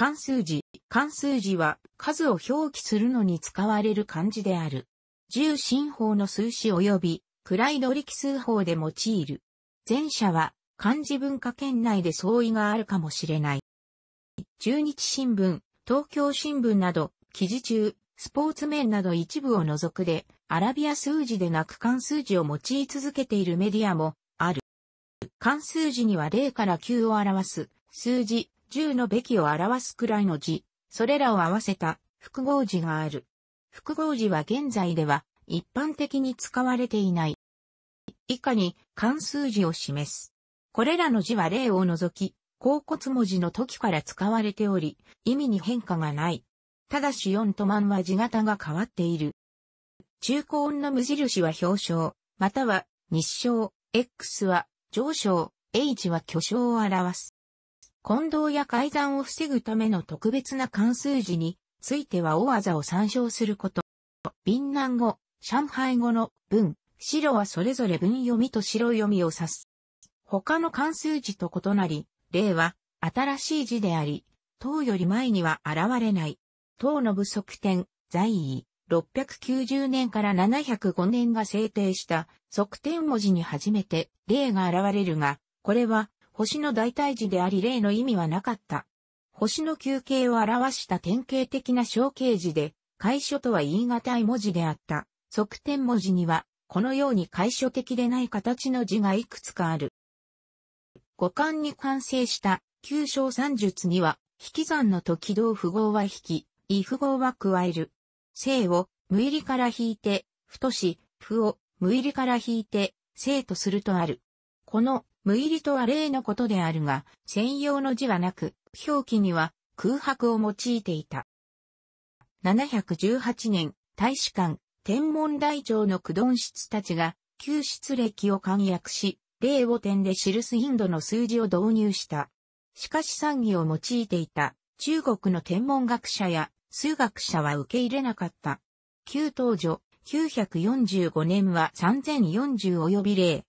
漢数字、漢数字は数を表記するのに使われる漢字である。重心法の数詞及び、暗いリキ数法で用いる。前者は漢字文化圏内で相違があるかもしれない。中日新聞、東京新聞など、記事中、スポーツ面など一部を除くで、アラビア数字でなく漢数字を用い続けているメディアもある。漢数字には0から9を表す数字、10のべきを表すくらいの字、それらを合わせた複合字がある。複合字は現在では一般的に使われていない。以下に関数字を示す。これらの字は例を除き、甲骨文字の時から使われており、意味に変化がない。ただし4と万は字型が変わっている。中高音の無印は表彰、または日照、X は上昇、H は巨匠を表す。混同や改ざんを防ぐための特別な関数字については大技を参照すること。ビ南語、上海語の文、白はそれぞれ文読みと白読みを指す。他の関数字と異なり、例は新しい字であり、唐より前には現れない。唐の不足点、在位、690年から705年が制定した、則点文字に初めて例が現れるが、これは星の代替時であり例の意味はなかった。星の球形を表した典型的な小形字で、楷書とは言い難い文字であった。側転文字には、このように楷書的でない形の字がいくつかある。五感に完成した九章三術には、引き算の時同符号は引き、異符号は加える。正を無入りから引いて、太し、符を無入りから引いて、正とするとある。この無入りとは例のことであるが、専用の字はなく、表記には空白を用いていた。718年、大使館、天文台長の駆動室たちが、旧出歴を簡約し、例を点で記すインドの数字を導入した。しかし賛義を用いていた中国の天文学者や数学者は受け入れなかった。旧当女945年は3040及び例、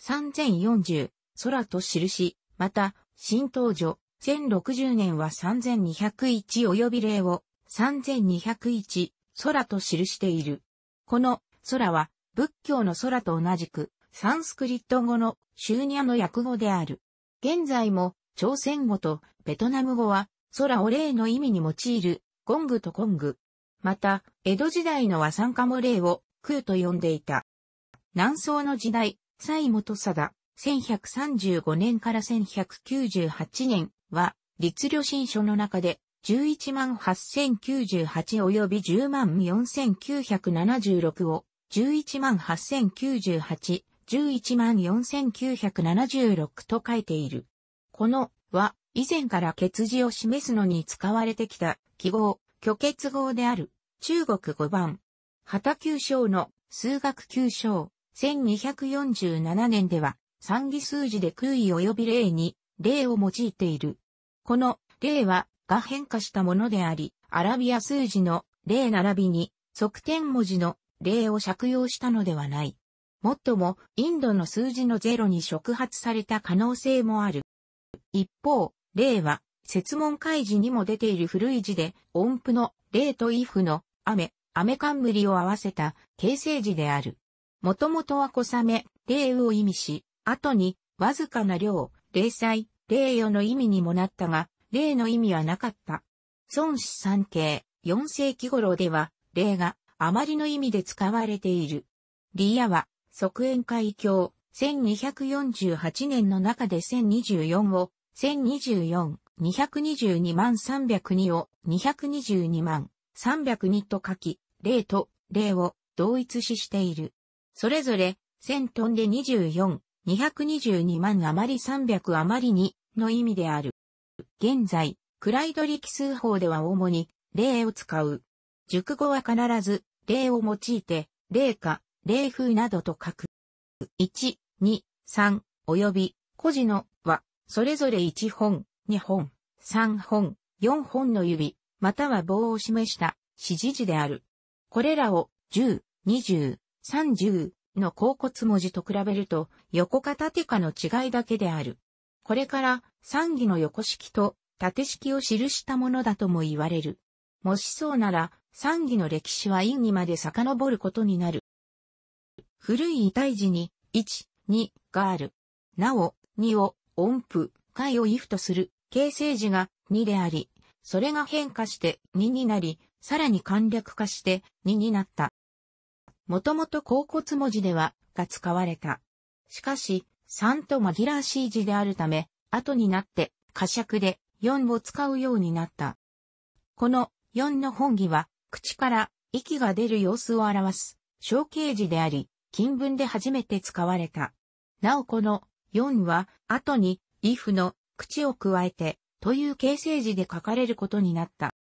3040、空と印、また、新東女、1060年は3201及び例を3201、空と記している。この空は仏教の空と同じくサンスクリット語のシューニャの訳語である。現在も朝鮮語とベトナム語は空を例の意味に用いるゴングとコング。また、江戸時代の和参家も例を空と呼んでいた。南宋の時代、西本貞、1135年から1198年は、律旅新書の中で、11万8098及び10万4976を、11万8098、11万4976と書いている。このは、以前から血字を示すのに使われてきた記号、虚血号である、中国語版。畑九章の数学九章、1247年では、三義数字で空位及び例に、例を用いている。この例は、が変化したものであり、アラビア数字の例並びに、側転文字の例を借用したのではない。もっとも、インドの数字のゼロに触発された可能性もある。一方、例は、説問開示にも出ている古い字で、音符の例とイフの雨、雨冠を合わせた形成字である。もともとは小雨、霊雨を意味し、後に、わずかな量、霊災、霊与の意味にもなったが、霊の意味はなかった。孫子三景、四世紀頃では、霊が、あまりの意味で使われている。リアは、即縁海峡、1248年の中で1024を、1024、222万302を、222万302と書き、霊と霊を同一視している。それぞれ、1000トンで24、222万余り300余りに、の意味である。現在、暗い取奇数法では主に、例を使う。熟語は必ず、例を用いて、例か、例風などと書く。1、2、3、及び、個事のは、それぞれ1本、2本、3本、4本の指、または棒を示した、指示字である。これらを、10、20、30の甲骨文字と比べると横か縦かの違いだけである。これから三義の横式と縦式を記したものだとも言われる。もしそうなら三義の歴史は陰にまで遡ることになる。古い遺体字に1、2がある。なお、2を音符、解を if とする形成字が2であり、それが変化して2になり、さらに簡略化して2になった。もともと甲骨文字では、が使われた。しかし、3と紛らわしい字であるため、後になって、呵尺で4を使うようになった。この4の本義は、口から息が出る様子を表す、象形字であり、金文で初めて使われた。なおこの4は、後に、if の口を加えて、という形成字で書かれることになった。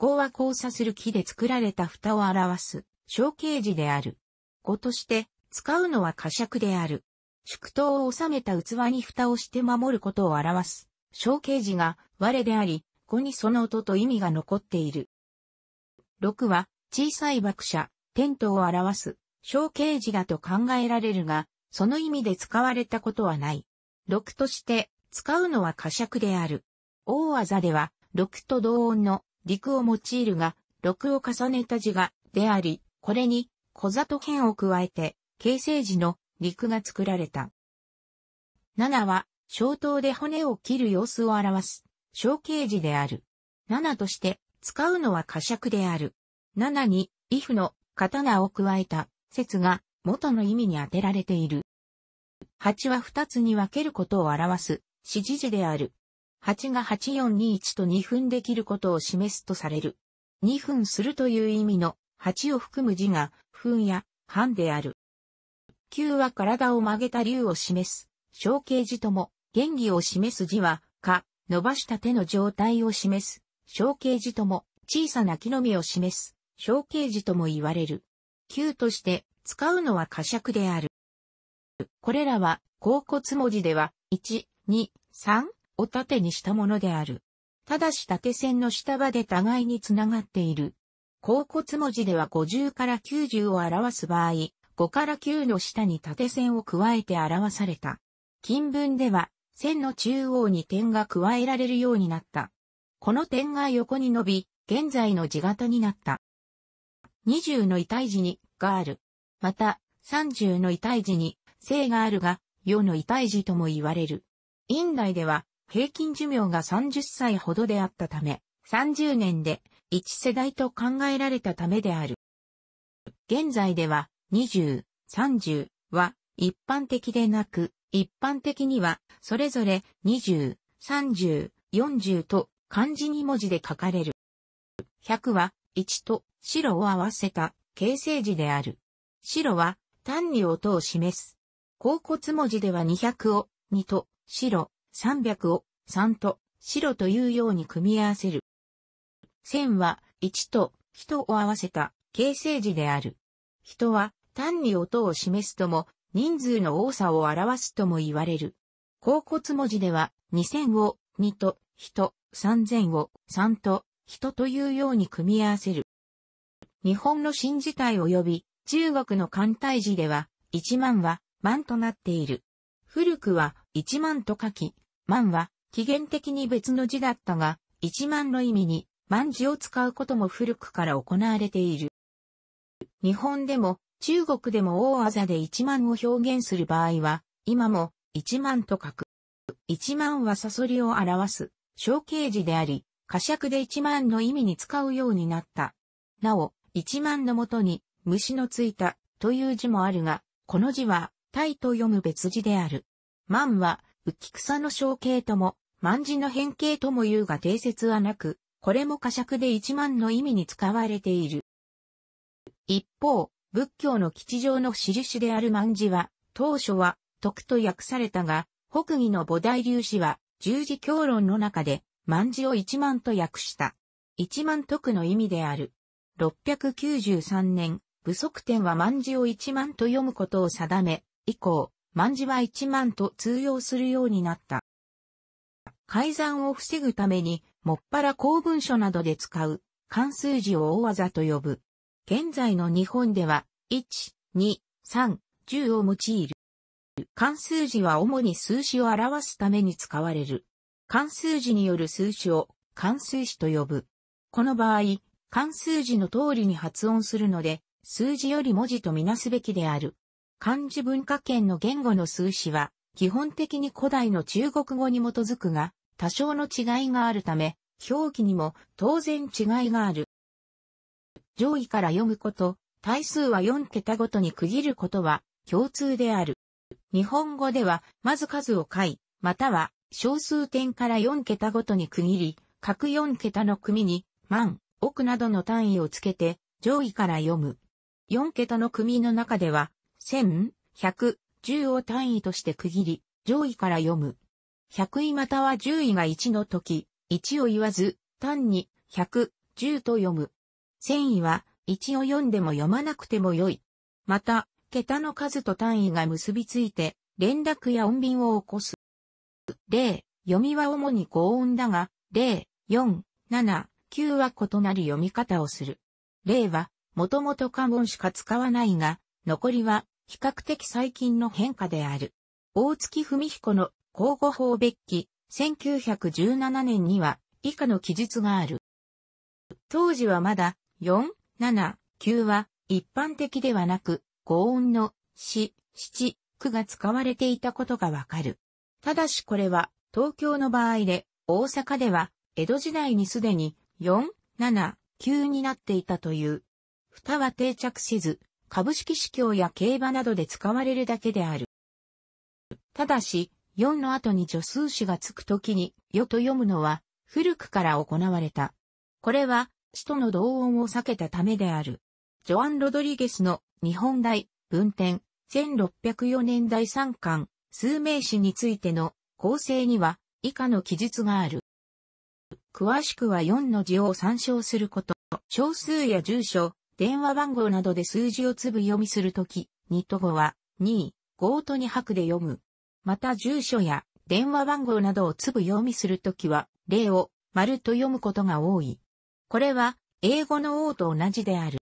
5は交差する木で作られた蓋を表す。小刑事である。語として使うのは呵責である。祝祷を収めた器に蓋をして守ることを表す。小刑事が我であり、語にその音と意味が残っている。六は小さい爆者、テントを表す。小刑事だと考えられるが、その意味で使われたことはない。6として使うのは呵責である。大技では6と同音の陸を用いるが、6を重ねた字が、であり、これに小里県を加えて形成時の陸が作られた。7は、小刀で骨を切る様子を表す、小形時である。7として使うのは呵尺である。7に、イフの刀を加えた説が元の意味に当てられている。8は2つに分けることを表す、指示時である。8が8421と2分できることを示すとされる。2分するという意味の八を含む字が、糞や、半である。九は体を曲げた竜を示す、象形字とも、原義を示す字は、か、伸ばした手の状態を示す、象形字とも、小さな木の実を示す、象形字とも言われる。九として使うのは呵責である。これらは、甲骨文字では、1、2、3を縦にしたものである。ただし縦線の下場で互いにつながっている。甲骨文字では50から90を表す場合、5から9の下に縦線を加えて表された。金文では、線の中央に点が加えられるようになった。この点が横に伸び、現在の字型になった。20の遺体字に、がある。また、30の遺体字に、性があるが、世の遺体字とも言われる。院内では、平均寿命が30歳ほどであったため、30年で一世代と考えられたためである。現在では20、30は一般的でなく、一般的にはそれぞれ20、30、40と漢字2文字で書かれる。100は1と白を合わせた形成字である。白は単に音を示す。甲骨文字では200を2と白、300を3と白というように組み合わせる。千は、一と、人を合わせた、形成字である。人は、単に音を示すとも、人数の多さを表すとも言われる。甲骨文字では、二千を、二と、人、三千を、三と、人というように組み合わせる。日本の新字体及び、中国の簡体字では、一万は、万となっている。古くは、一万と書き、万は、起源的に別の字だったが、一万の意味に、万字を使うことも古くから行われている。日本でも中国でも大技で一万を表現する場合は、今も一万と書く。一万はサソリを表す象形字であり、呵尺で一万の意味に使うようになった。なお、一万のもとに虫のついたという字もあるが、この字は、タイと読む別字である。万は、浮き草の象形とも、万字の変形とも言うが定説はなく、これも呵責で一万の意味に使われている。一方、仏教の基地上の印である万字は、当初は、徳と訳されたが、北義の菩提流子は、十字教論の中で、万字を一万と訳した。一万徳の意味である。693年、武則天は万字を一万と読むことを定め、以降、万字は一万と通用するようになった。改ざんを防ぐために、もっぱら公文書などで使う、関数字を大技と呼ぶ。現在の日本では、1、2、3、10を用いる。関数字は主に数詞を表すために使われる。関数字による数詞を関数詞と呼ぶ。この場合、関数字の通りに発音するので、数字より文字とみなすべきである。漢字文化圏の言語の数詞は、基本的に古代の中国語に基づくが、多少の違いがあるため、表記にも当然違いがある。上位から読むこと、対数は4桁ごとに区切ることは共通である。日本語では、まず数をい、または小数点から4桁ごとに区切り、各4桁の組に、万、億などの単位をつけて、上位から読む。4桁の組の中では、千、百、十を単位として区切り、上位から読む。100位または10位が1の時、1を言わず、単に、100、10と読む。1000位は、1を読んでも読まなくても良い。また、桁の数と単位が結びついて、連絡や音便を起こす。例、読みは主に高音だが、例、4、7、9は異なる読み方をする。例は、もともと漢文しか使わないが、残りは、比較的最近の変化である。大月文彦の口語法別記、1917年には以下の記述がある。当時はまだ、4、7、9は一般的ではなく、合音の、四、七、九が使われていたことがわかる。ただしこれは、東京の場合で、大阪では、江戸時代にすでに、4、7、9になっていたという。蓋は定着せず、株式市況や競馬などで使われるだけである。ただし、4の後に助数詞がつくときに、よと読むのは、古くから行われた。これは、使徒の同音を避けたためである。ジョアン・ロドリゲスの日本大文典1604年第3巻数名詞についての構成には以下の記述がある。詳しくは4の字を参照すること、小数や住所、電話番号などで数字を粒読みするとき、二と五は2、ゴとトに白で読む。また住所や電話番号などを粒読みするときは、例を丸と読むことが多い。これは英語の王と同じである。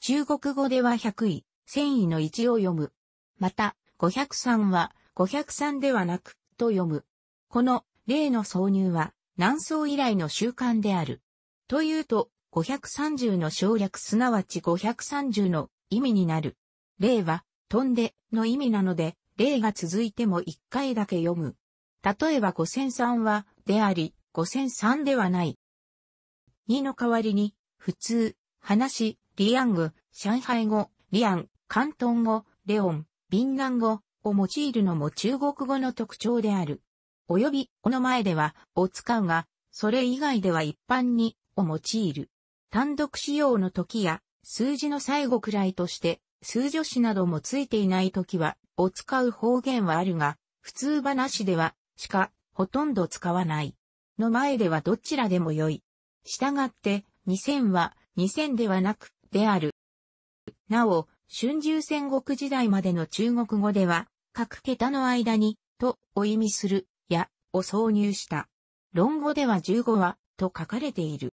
中国語では100位、1000位の1を読む。また、503は503ではなく、と読む。この例の挿入は南宋以来の習慣である。というと、530の省略すなわち530の意味になる。例は、飛んでの意味なので、例が続いても一回だけ読む。例えば五千三は、であり、五千三ではない。二の代わりに、普通、話、リアング、上海語、リアン、関東語、レオン、ビンラン語を用いるのも中国語の特徴である。および、この前では、を使うが、それ以外では一般に、を用いる。単独使用の時や、数字の最後くらいとして、数助詞などもついていない時は、を使う方言はあるが、普通話では、しか、ほとんど使わない。の前ではどちらでもよい。したがって、2000は、2000ではなく、である。なお、春秋戦国時代までの中国語では、各桁の間に、と、を意味する、や、を挿入した。論語では15話、と書かれている。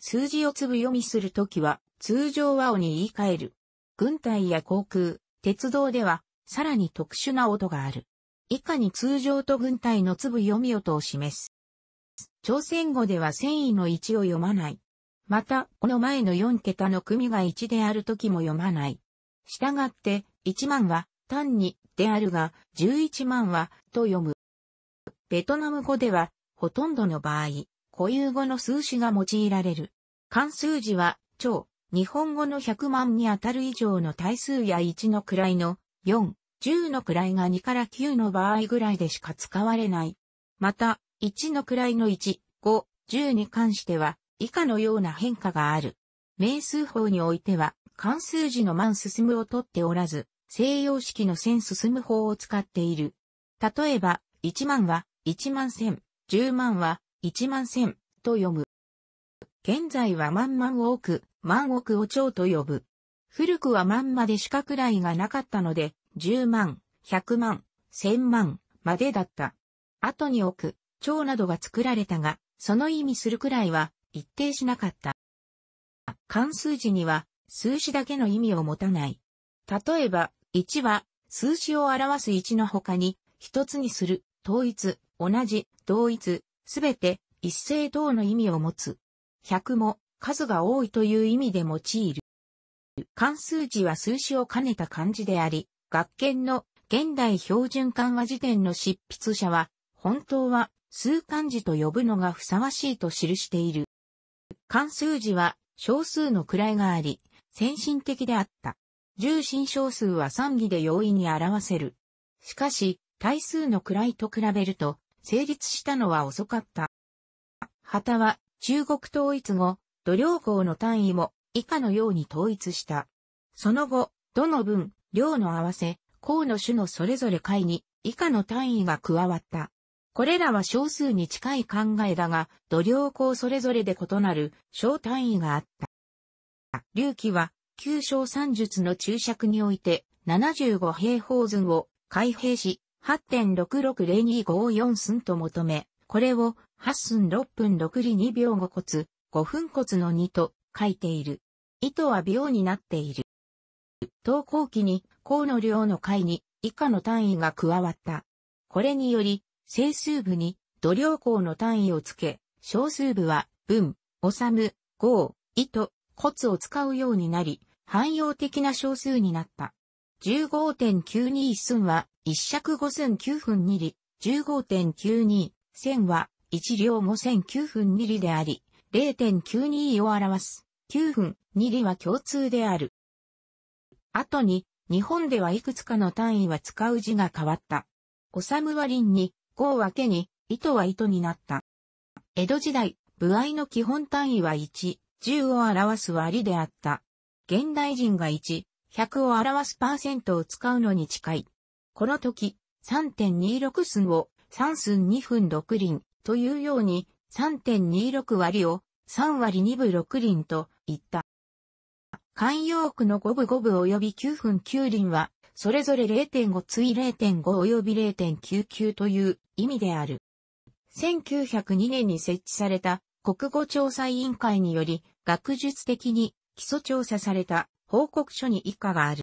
数字をつぶ読みするときは、通常和をに言い換える。軍隊や航空、鉄道では、さらに特殊な音がある。以下に通常と軍隊の粒読み音を示す。朝鮮語では繊維の1を読まない。また、この前の4桁の組が1である時も読まない。したがって、1万は単にであるが、11万はと読む。ベトナム語では、ほとんどの場合、固有語の数詞が用いられる。関数字は、超、日本語の100万にあたる以上の対数や1の位の4、10の位が2から9の場合ぐらいでしか使われない。また、1の位の1、5、10に関しては、以下のような変化がある。名数法においては、関数字の万進むを取っておらず、西洋式の線進む法を使っている。例えば、1万は1万千、10万は1万千と読む。現在は万万ま多く、万億を長と呼ぶ。古くはまんまでしかくらいがなかったので、10万、100万、千万までだった。後に億、長などが作られたが、その意味するくらいは一定しなかった。関数字には数字だけの意味を持たない。例えば、1は数字を表す1の他に、一つにする、統一、同じ、同一、すべて、一斉等の意味を持つ。100も数が多いという意味で用いる。漢数字は数詞を兼ねた漢字であり、学研の現代標準漢和辞典の執筆者は、本当は数漢字と呼ぶのがふさわしいと記している。漢数字は少数の位があり、先進的であった。重心小数は三義で容易に表せる。しかし、対数の位と比べると、成立したのは遅かった。旗は中国統一後、土量衡の単位も以下のように統一した。その後、どの分、量の合わせ、項の種のそれぞれ階に以下の単位が加わった。これらは小数に近い考えだが、土量項それぞれで異なる小単位があった。隆起は、旧小三術の注釈において、75平方寸を開閉し、8.660254寸と求め、これを8寸6分6厘2秒5骨、5分骨の2と書いている。糸は秒になっている。投稿期に、項の量の階に、以下の単位が加わった。これにより、整数部に、度量項の単位をつけ、小数部は、分、収む、号、糸、骨を使うようになり、汎用的な小数になった。15.921寸は、1尺5寸9分2厘、15.92、1000は、1両五千九9分2里であり、0.92を表す。9分2里は共通である。後に、日本ではいくつかの単位は使う字が変わった。おさむはんに、を分けに、糸は糸になった。江戸時代、部合の基本単位は1、10を表す割りであった。現代人が1、100を表すパーセントを使うのに近い。この時、3.26寸を3寸2分6輪、というように3.26割を3割2分6輪と言った。慣用句の5分5分及び9分9輪は、それぞれ0.5つい0.5及び0.99という意味である。1902年に設置された国語調査委員会により学術的に基礎調査された報告書に以下がある。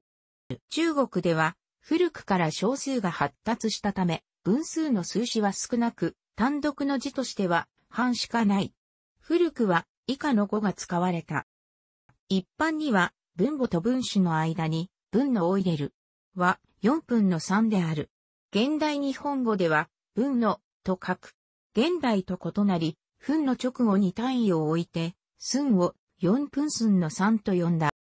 中国では古くから小数が発達したため分数の数字は少なく単独の字としては、半しかない。古くは、以下の語が使われた。一般には、分母と分子の間に、分のを入れる。は、4分の3である。現代日本語では、分の、と書く。現代と異なり、分の直後に単位を置いて、寸を、4分寸の3と呼んだ。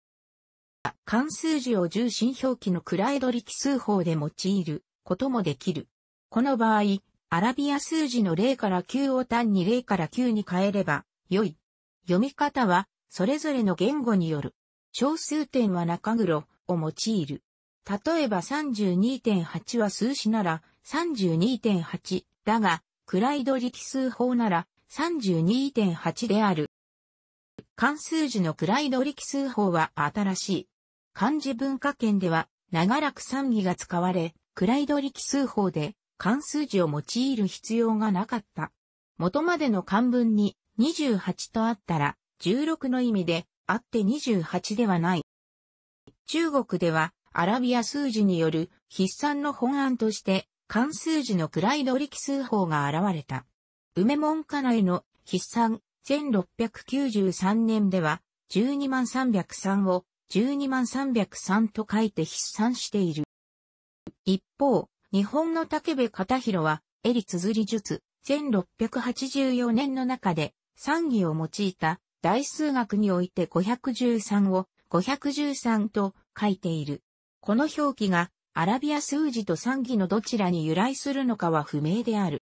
関数字を重心表記の位取り奇数法で用いることもできる。この場合、アラビア数字の0から9を単に0から9に変えれば、良い。読み方は、それぞれの言語による。小数点は中黒を用いる。例えば32.8は数詞なら32.8だが、クライド力数法なら32.8である。漢数字のクライド力数法は新しい。漢字文化圏では長らく賛義が使われ、クライド力数法で漢数字を用いる必要がなかった。元までの漢文に28とあったら16の意味であって28ではない。中国ではアラビア数字による筆算の本案として漢数字の位取り奇数法が現れた。梅門下内の筆算1693年では12万303を12万303と書いて筆算している。一方、日本の竹部片広は、リ綴り術、1684年の中で、三義を用いた、大数学において513を、513と書いている。この表記が、アラビア数字と三義のどちらに由来するのかは不明である。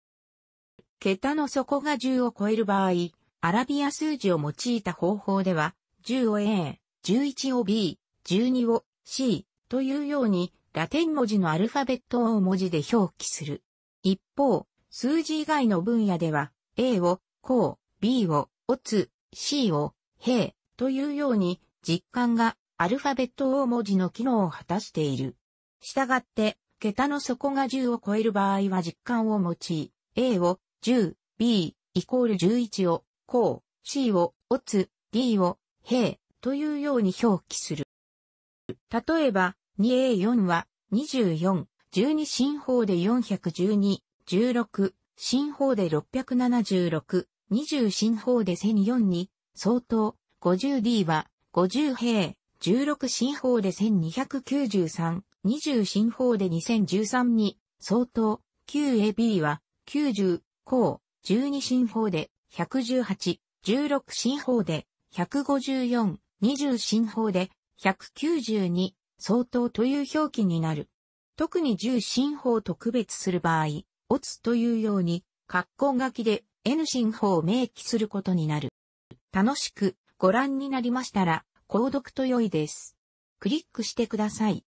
桁の底が10を超える場合、アラビア数字を用いた方法では、10を A、11を B、12を C というようにラテン文字のアルファベットを文字で表記する。一方、数字以外の分野では、A を、こう、B を、おつ、C を、へというように、実感がアルファベット大文字の機能を果たしている。したがって、桁の底が10を超える場合は実感を用い、A を10、B イコール11を、こう、C を、おつ、D を、へというように表記する。例えば、2A4 は24、12新法で412、16、新法で676、20新法で1004に相当、50D は50平、16新法で1293、20新法で2013に相当、9AB は90、高、12新法で118、16新法で154、20新法で192、相当という表記になる。特に重心法と区別する場合、オツというように、格好書きで N 心法を明記することになる。楽しくご覧になりましたら、購読と良いです。クリックしてください。